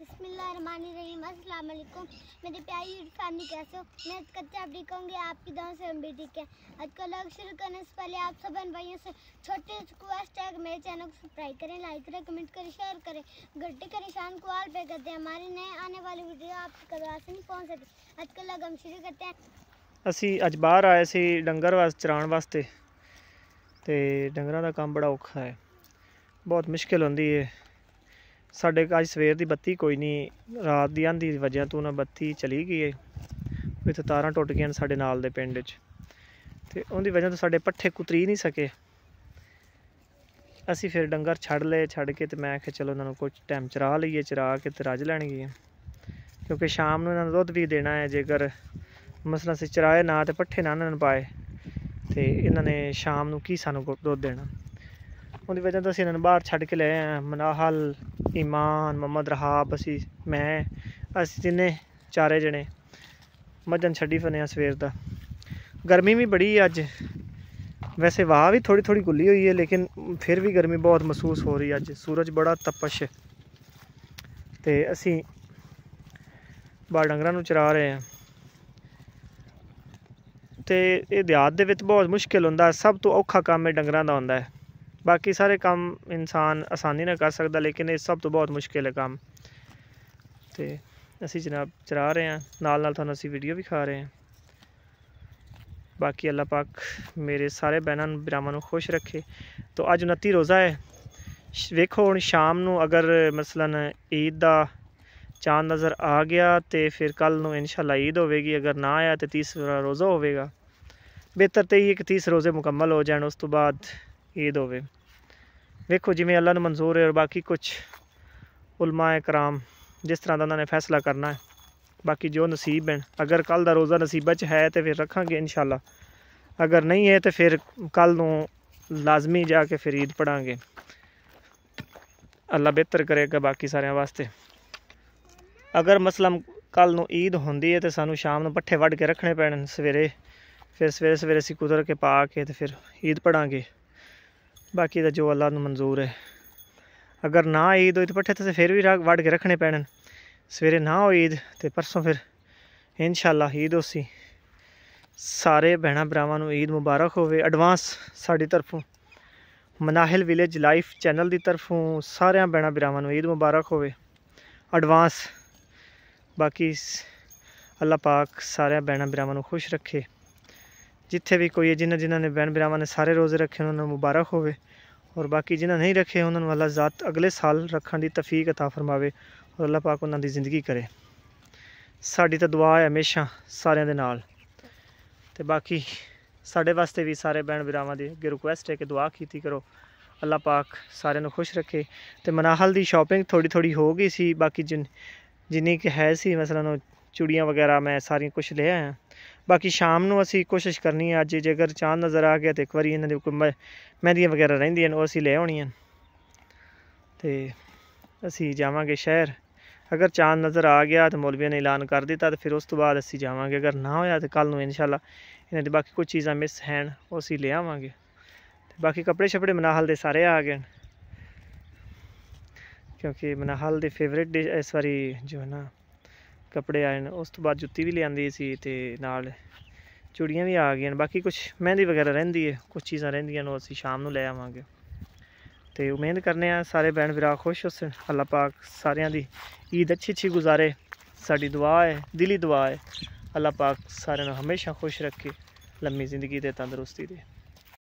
बसमीम अल्लाम मेरे प्यारी फैमिली कैसे हो मैं कच्चा आप ठीक आपकी दाव से हम भी ठीक है आज का लॉग शुरू करने से पहले आप सब भाइयों से छोटे रिक्वेस्ट है मेरे चैनल को सब्सक्राइब करें लाइक करें कमेंट करें शेयर करें घंटे का निशान को ऑल पे करते हैं हमारे नए आने वाली वीडियो आपके घर नहीं पहुँच सकती आज का लॉग हम शुरू करते हैं ਅਸੀਂ ਅੱਜ ਬਾਹਰ ਆਏ ਸੀ ਡੰਗਰ ਵਾਸ ਚਰਾਉਣ ਵਾਸਤੇ ਤੇ ਡੰਗਰਾਂ ਦਾ ਕੰਮ ਬੜਾ ਔਖਾ ਹੈ ਬਹੁਤ ਮੁਸ਼ਕਿਲ ਹੁੰਦੀ ਸਾਡੇ ਅੱਜ ਸਵੇਰ ਦੀ ਬੱਤੀ ਕੋਈ ਨਹੀਂ ਰਾਤ ਦੀ ਆਂਦੀ ਵਜਿਆ ਤੂੰ ਤੋਂ ਨਾ ਬੱਤੀ ਚਲੀ ਗਈ ਏ ਇੱਥੇ ਤਾਰਾਂ ਟੁੱਟ ਗਈਆਂ ਸਾਡੇ ਨਾਲ ਦੇ ਪਿੰਡ 'ਚ ਤੇ ਉਹਦੀ ਵਜ੍ਹਾ ਤੋਂ ਸਾਡੇ ਪੱਠੇ ਕੁਤਰੀ ਨਹੀਂ ਸਕੇ ਅਸੀਂ ਫਿਰ ਡੰਗਰ ਛੱਡ ਲਏ ਛੱਡ ਕੇ ਤੇ ਮੈਂ ਕਿਹਾ ਚਲੋ ਉਹਨਾਂ ਨੂੰ ਕੁਝ ਟਾਈਮ ਚਰਾ ਲਈਏ ਚਰਾ ਕੇ ਤੇ ਰਜ ਲੈਣਗੇ ਕਿਉਂਕਿ ਸ਼ਾਮ ਨੂੰ ਇਹਨਾਂ ਨੂੰ ਦੁੱਧ ਵੀ ਦੇਣਾ ਹੈ ਜੇਕਰ ਮਸਲਾ ਸੀ ਚਰਾਏ ਨਾ ਤੇ ਪੱਠੇ ਨਾ ਨਨ ਪਾਏ ਤੇ ਇਹਨਾਂ ਨੇ ਸ਼ਾਮ ਨੂੰ ਕੀ ਸਾਨੂੰ ਦੁੱਧ ਦੇਣਾ ਉਹਦੀ ਵਜ੍ਹਾ ਤੋਂ ਅਸੀਂ ਇਹਨਾਂ ਨੂੰ ਬਾਹਰ ਛੱਡ ਕੇ ਲਏ ਆ ਮਨਾਹਲ ਇਮਾਨ ਮੁਹੰਮਦ ਰਹਾਬ ਅਸੀਂ ਮੈਂ ਅਸੀਂ ਤਿੰਨੇ ਚਾਰੇ ਜਣੇ ਮੱਝਾਂ ਛੱਡੀ ਫਨੇ ਆ ਸਵੇਰ ਦਾ ਗਰਮੀ ਵੀ ਬੜੀ ਅੱਜ ਵੈਸੇ ਵਾਹ ਵੀ ਥੋੜੀ ਥੋੜੀ ਗੁੱਲੀ ਹੋਈ ਹੈ ਲੇਕਿਨ ਫਿਰ ਵੀ ਗਰਮੀ ਬਹੁਤ ਮਹਿਸੂਸ ਹੋ ਰਹੀ ਅੱਜ ਸੂਰਜ ਬੜਾ ਤਪਸ਼ ਤੇ ਅਸੀਂ ਬਾਲ ਡੰਗਰਾਂ ਨੂੰ ਚਰਾ ਰਹੇ ਹਾਂ ਤੇ ਇਹ ਦਿਹਾਤ ਦੇ ਵਿੱਚ ਬਹੁਤ ਮੁਸ਼ਕਿਲ ਹੁੰਦਾ ਸਭ ਤੋਂ ਔਖਾ ਕੰਮ ਇਹ ਡੰਗਰਾਂ ਦਾ ਹੁੰਦਾ ਹੈ ਬਾਕੀ ਸਾਰੇ ਕੰਮ ਇਨਸਾਨ ਆਸਾਨੀ ਨਾਲ ਕਰ ਸਕਦਾ ਲੇਕਿਨ ਇਹ ਸਭ ਤੋਂ ਬਹੁਤ ਮੁਸ਼ਕਿਲ ਹੈ ਕੰਮ ਤੇ ਅਸੀਂ ਜਨਾਬ ਚਰਾ ਰਹੇ ਹਾਂ ਨਾਲ ਨਾਲ ਤੁਹਾਨੂੰ ਅਸੀਂ ਵੀਡੀਓ ਵੀ ਖਾ ਰਹੇ ਹਾਂ ਬਾਕੀ ਅੱਲਾ ਪਾਕ ਮੇਰੇ ਸਾਰੇ ਬੈਨਾਂ ਨੂੰ ਬਰਾਮਾਂ ਨੂੰ ਖੁਸ਼ ਰੱਖੇ ਤੋਂ ਅੱਜ 29 ਰੋਜ਼ਾ ਹੈ ਵੇਖੋ ਹੁਣ ਸ਼ਾਮ ਨੂੰ ਅਗਰ ਮਸਲਨ ਈਦ ਦਾ ਚਾਂਦ ਨਜ਼ਰ ਆ ਗਿਆ ਤੇ ਫਿਰ ਕੱਲ ਨੂੰ ਇਨਸ਼ਾਅੱਲਾ ਈਦ ਹੋਵੇਗੀ ਅਗਰ ਨਾ ਆਇਆ ਤੇ ਤੀਸਰਾ ਰੋਜ਼ਾ ਹੋਵੇਗਾ ਬਿਹਤਰ ਤੇ ਇਹ ਕਿ 30 ਰੋਜ਼ੇ ਮੁਕੰਮਲ ਹੋ ਜਾਣ ਉਸ ਤੋਂ ਬਾਅਦ ਈਦ ਹੋਵੇ ਵੇਖੋ ਜਿਵੇਂ ਅੱਲਾ ਨੂੰ ਮਨਜ਼ੂਰ ਹੈ ਔਰ ਬਾਕੀ ਕੁਝ ਉਲਮਾ ਇਕਰਾਮ ਜਿਸ ਤਰ੍ਹਾਂ ਦਾ ਉਹਨਾਂ ਨੇ ਫੈਸਲਾ ਕਰਨਾ ਹੈ ਬਾਕੀ ਜੋ ਨਸੀਬ ਹੈ ਅਗਰ ਕੱਲ ਦਾ ਰੋਜ਼ਾ ਨਸੀਬਾ ਚ ਹੈ ਤੇ ਫਿਰ ਰੱਖਾਂਗੇ ਇਨਸ਼ਾਅੱਲਾ ਅਗਰ ਨਹੀਂ ਹੈ ਤੇ ਫਿਰ ਕੱਲ ਨੂੰ ਲਾਜ਼ਮੀ ਜਾ ਕੇ ਫਿਰ ਈਦ ਪੜਾਂਗੇ ਅੱਲਾ ਬਿਹਤਰ ਕਰੇਗਾ ਬਾਕੀ ਸਾਰਿਆਂ ਵਾਸਤੇ ਅਗਰ ਮਸਲਮ ਕੱਲ ਨੂੰ ਈਦ ਹੁੰਦੀ ਹੈ ਤੇ ਸਾਨੂੰ ਸ਼ਾਮ ਨੂੰ ਪੱਠੇ ਵੱਢ ਕੇ ਰੱਖਣੇ ਪੈਣ ਸਵੇਰੇ ਫਿਰ ਸਵੇਰੇ ਸਵੇਰੇ ਅਸੀਂ ਕੁਦਰ ਕੇ ਪਾ ਕੇ ਤੇ ਫਿਰ ਈਦ ਪੜਾਂਗੇ ਬਾਕੀ ਦਾ ਜੋ ਅੱਲਾ ਨੂੰ ਮਨਜ਼ੂਰ ਹੈ ਅਗਰ ਨਾ ਈਦ ਹੋਈ ਤਾਂ ਪੱਠੇ ਤੇ ਫਿਰ ਵੀ ਵੜ ਕੇ ਰੱਖਣੇ ਪੈਣਨ ਸਵੇਰੇ ਨਾ ਹੋਈ ਈਦ ਤੇ ਪਰਸੋਂ ਫਿਰ ਇਨਸ਼ਾਅੱਲਾ ਈਦ ਹੋਸੀ ਸਾਰੇ ਭੈਣਾ ਭਰਾਵਾਂ ਨੂੰ ਈਦ ਮੁਬਾਰਕ ਹੋਵੇ ਐਡਵਾਂਸ ਸਾਡੀ ਤਰਫੋਂ ਮਨਾਹਲ ਵਿਲੇਜ ਲਾਈਫ ਚੈਨਲ ਦੀ ਤਰਫੋਂ ਸਾਰਿਆਂ ਭੈਣਾ ਭਰਾਵਾਂ ਨੂੰ ਈਦ ਮੁਬਾਰਕ ਹੋਵੇ ਐਡਵਾਂਸ ਬਾਕੀ ਅੱਲਾ ਪਾਕ ਸਾਰਿਆਂ ਭੈਣਾ ਭਰਾਵਾਂ ਨੂੰ ਖੁਸ਼ ਰੱਖੇ ਜਿੱਥੇ ਵੀ ਕੋਈ ਹੈ ਜਿਨ੍ਹਾਂ ਜਿਨ੍ਹਾਂ ਨੇ ਬੈਨ ਬਰਾਵਾਂ ਨੇ ਸਾਰੇ ਰੋਜ਼ੇ ਰੱਖੇ ਉਹਨਾਂ ਨੂੰ ਮੁਬਾਰਕ ਹੋਵੇ ਔਰ ਬਾਕੀ ਜਿਨ੍ਹਾਂ ਨਹੀਂ ਰੱਖੇ ਉਹਨਾਂ ਨੂੰ ਅੱਲਾ ਜ਼ਾਤ ਅਗਲੇ ਸਾਲ ਰੱਖਣ ਦੀ ਤਫੀਕ عطا ਫਰਮਾਵੇ ਔਰ ਅੱਲਾ ਪਾਕ ਉਹਨਾਂ ਦੀ ਜ਼ਿੰਦਗੀ ਕਰੇ ਸਾਡੀ ਤਾਂ ਦੁਆ ਹੈ ਹਮੇਸ਼ਾ ਸਾਰਿਆਂ ਦੇ ਨਾਲ ਤੇ ਬਾਕੀ ਸਾਡੇ ਵਾਸਤੇ ਵੀ ਸਾਰੇ ਬੈਣ ਬਰਾਵਾਂ ਦੀ ਅੱਗੇ ਰਿਕੁਐਸਟ ਹੈ ਕਿ ਦੁਆ ਕੀਤੀ ਕਰੋ ਅੱਲਾ ਪਾਕ ਸਾਰਿਆਂ ਨੂੰ ਖੁਸ਼ ਰੱਖੇ ਤੇ ਮਨਾਹਲ ਦੀ ਸ਼ਾਪਿੰਗ ਥੋੜੀ ਥੋੜੀ ਹੋ ਗਈ ਸੀ ਬਾਕੀ ਜਿੰਨੀ ਕਿ ਹੈ ਸੀ ਮਸਲਨ ਚੂੜੀਆਂ ਵਗੈਰਾ ਮੈਂ ਸਾਰੀਆਂ ਕੁਝ ਲੈ ਆਇਆ ਬਾਕੀ ਸ਼ਾਮ ਨੂੰ ਅਸੀਂ ਕੋਸ਼ਿਸ਼ ਕਰਨੀ ਹੈ ਅੱਜ ਜੇਕਰ ਚਾਂਦ ਨਜ਼ਰ ਆ ਗਿਆ ਤੇ ਇੱਕ ਵਾਰੀ ਇਹਨਾਂ ਦੇ ਕੋਈ ਮਹਿੰਦੀਆਂ ਵਗੈਰਾ ਰਹਿੰਦੀਆਂ ਨੇ ਉਹ ਅਸੀਂ ਲੈ ਆਉਣੀਆਂ ਤੇ ਅਸੀਂ ਜਾਵਾਂਗੇ ਸ਼ਹਿਰ ਅਗਰ ਚਾਂਦ ਨਜ਼ਰ ਆ ਗਿਆ ਤੇ ਮੌਲਵੀਆਂ ਨੇ ਐਲਾਨ ਕਰ ਦਿੱਤਾ ਤੇ ਫਿਰ ਉਸ ਤੋਂ ਬਾਅਦ ਅਸੀਂ ਜਾਵਾਂਗੇ ਅਗਰ ਨਾ ਹੋਇਆ ਤੇ ਕੱਲ ਨੂੰ ਇਨਸ਼ਾਅੱਲਾ ਇਹਨਾਂ ਦੇ ਬਾਕੀ ਕੁਝ ਚੀਜ਼ਾਂ ਮਿਸ ਹਨ ਉਹ ਅਸੀਂ ਲੈ ਆਵਾਂਗੇ ਤੇ ਬਾਕੀ ਕੱਪੜੇ ਛਪੜੇ ਮਨਾਹਲ ਦੇ ਸਾਰੇ ਆ ਗਏ ਕਿਉਂਕਿ ਮਨਾਹਲ ਦੇ ਫੇਵਰਿਟ ਡਿਸ਼ ਇਸ ਵਾਰੀ ਜੋ ਹੈ ਨਾ ਕੱਪੜੇ ਆਏ ਨੇ ਉਸ ਤੋਂ ਬਾਅਦ ਜੁੱਤੀ ਵੀ ਲਿਆਂਦੀ ਸੀ ਤੇ ਨਾਲ ਚੂੜੀਆਂ ਵੀ ਆ ਗਈਆਂ ਬਾਕੀ ਕੁਝ ਮਹਿੰਦੀ ਵਗੈਰਾ ਰਹਿੰਦੀ ਹੈ ਕੁਝ ਚੀਜ਼ਾਂ ਰਹਿੰਦੀਆਂ ਨੇ ਅਸੀਂ ਸ਼ਾਮ ਨੂੰ ਲੈ ਆਵਾਂਗੇ ਤੇ ਉਮੀਦ ਕਰਨੇ ਆ ਸਾਰੇ ਭੈਣ ਭਰਾ ਖੁਸ਼ ਹੋਣ, ਅੱਲਾ ਪਾਕ ਸਾਰਿਆਂ ਦੀ ਈਦ ਅੱਛੀ ਅੱਛੀ ਗੁਜ਼ਾਰੇ ਸਾਡੀ ਦੁਆ ਹੈ ਦਿਲੀ ਦੁਆ ਹੈ ਅੱਲਾ ਪਾਕ ਸਾਰਿਆਂ ਨੂੰ ਹਮੇਸ਼ਾ ਖੁਸ਼ ਰੱਖੇ ਲੰਮੀ ਜ਼ਿੰਦਗੀ ਤੇ ਤੰਦਰੁਸਤੀ ਦੇ